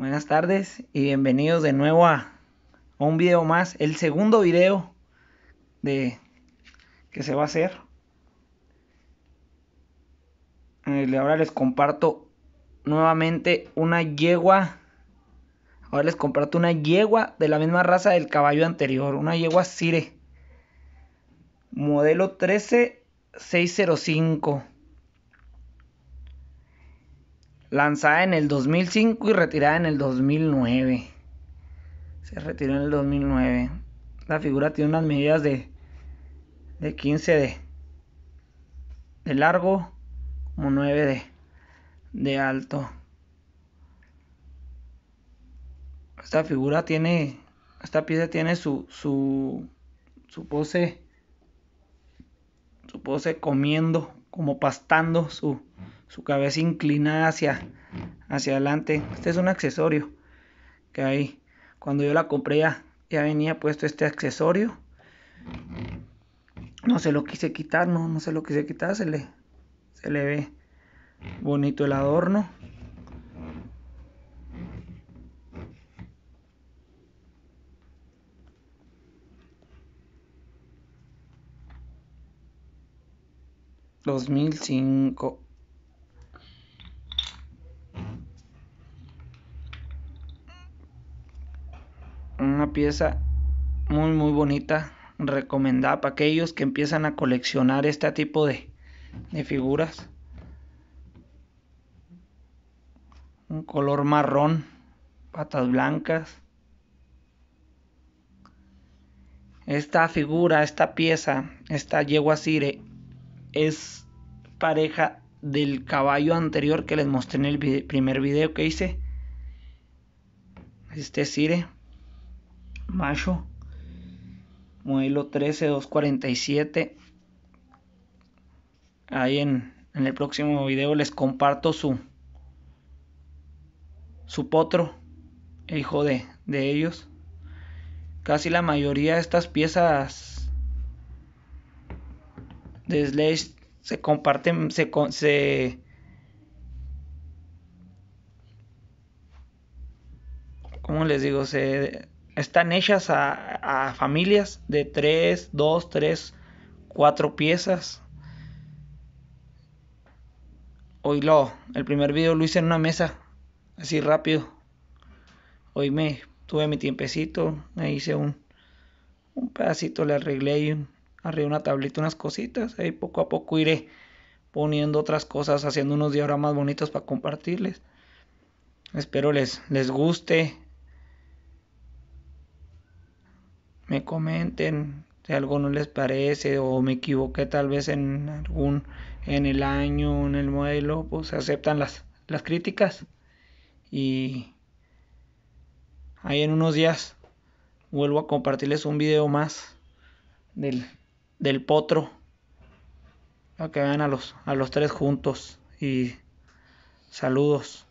Buenas tardes y bienvenidos de nuevo a, un video más, el segundo video de que se va a hacer. Eh, ahora les comparto nuevamente una yegua. Ahora les comparto una yegua de la misma raza del caballo anterior, una yegua Sire. Modelo 13605 lanzada en el 2005 y retirada en el 2009. Se retiró en el 2009. La figura tiene unas medidas de, de 15 de, de largo, como 9 de, de alto. Esta figura tiene, esta pieza tiene su, su, su pose, su pose comiendo, como pastando su, su cabeza inclinada hacia, hacia adelante. Este es un accesorio que hay. Cuando yo la compré ya, venía puesto este accesorio. No se lo quise quitar, no, no se lo quise quitar, se le, se le ve bonito el adorno. ...2005... una pieza muy muy bonita, recomendada para aquellos que empiezan a coleccionar este tipo de, figuras. Un color marrón, patas blancas. Esta figura, esta pieza, esta yegua sire es pareja del caballo anterior que les mostré en el primer video que hice. Este sire macho, modelo 13247. Ahí en, el próximo video les comparto su, su potro, hijo de, de ellos. Casi la mayoría de estas piezas de Slash se comparten, se, se ¿cómo les digo? Se están hechas a, familias de 3, 2, 3, 4 piezas. hoy lo el primer video lo hice en una mesa, así rápido. Hoy me tuve mi tiempecito, me hice un, un pedacito, le arreglé y arreglé una tablita, unas cositas. Ahí poco a poco iré poniendo otras cosas, haciendo unos diagramas bonitos para compartirles. Espero les, les guste, me comenten si algo no les parece o me equivoqué tal vez en algún en el año, en el modelo, pues aceptan las, las críticas y ahí en unos días vuelvo a compartirles un video más del, del potro para que vean a los, a los tres juntos y saludos.